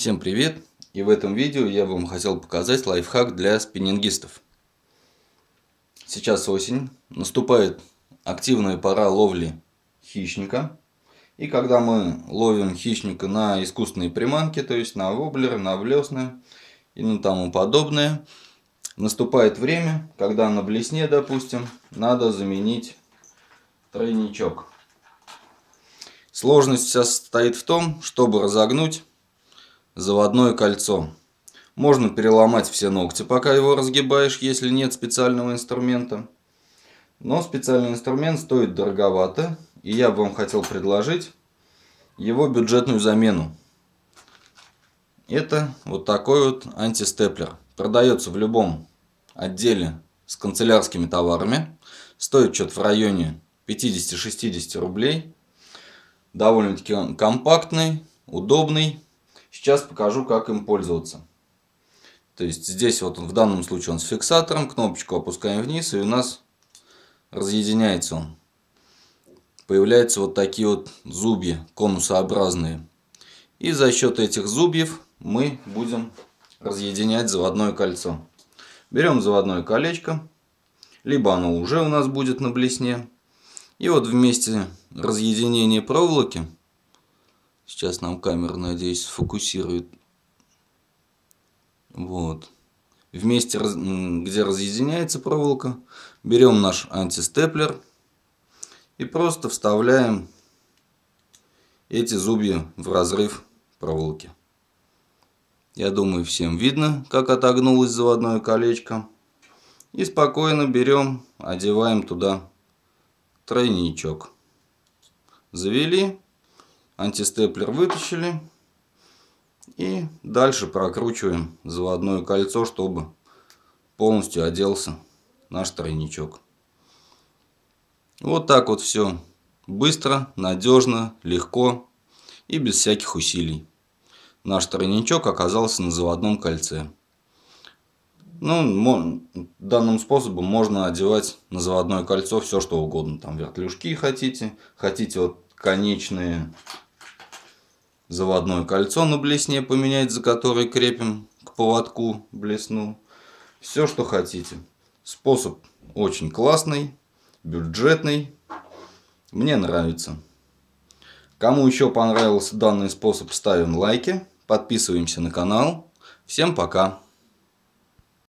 Всем привет! И в этом видео я вам хотел показать лайфхак для спиннингистов. Сейчас осень, наступает активная пора ловли хищника. И когда мы ловим хищника на искусственные приманки, то есть на воблеры, на блесны и на тому подобное, наступает время, когда на блесне, допустим, надо заменить тройничок. Сложность вся состоит в том, чтобы разогнуть Заводное кольцо. Можно переломать все ногти, пока его разгибаешь, если нет специального инструмента. Но специальный инструмент стоит дороговато, и я бы вам хотел предложить его бюджетную замену. Это вот такой вот антистеплер. Продается в любом отделе с канцелярскими товарами. Стоит что-то в районе 50-60 рублей. Довольно-таки он компактный, удобный. Сейчас покажу, как им пользоваться. То есть здесь вот он, в данном случае он с фиксатором, кнопочку опускаем вниз, и у нас разъединяется он. Появляются вот такие вот зубья конусообразные. И за счет этих зубьев мы будем разъединять заводное кольцо. Берем заводное колечко, либо оно уже у нас будет на блесне. И вот вместе разъединения проволоки – Сейчас нам камера, надеюсь, сфокусирует. Вот. В месте, где разъединяется проволока, берем наш антистеплер и просто вставляем эти зубья в разрыв проволоки. Я думаю, всем видно, как отогнулось заводное колечко. И спокойно берем, одеваем туда тройничок. Завели антистеплер вытащили. И дальше прокручиваем заводное кольцо, чтобы полностью оделся наш тройничок. Вот так вот все. Быстро, надежно, легко и без всяких усилий. Наш тройничок оказался на заводном кольце. Ну, данным способом можно одевать на заводное кольцо все, что угодно. Там вертлюжки хотите, хотите вот конечные заводное кольцо на блесне поменять, за которое крепим к поводку блесну. Все, что хотите. Способ очень классный, бюджетный. Мне нравится. Кому еще понравился данный способ, ставим лайки, подписываемся на канал. Всем пока!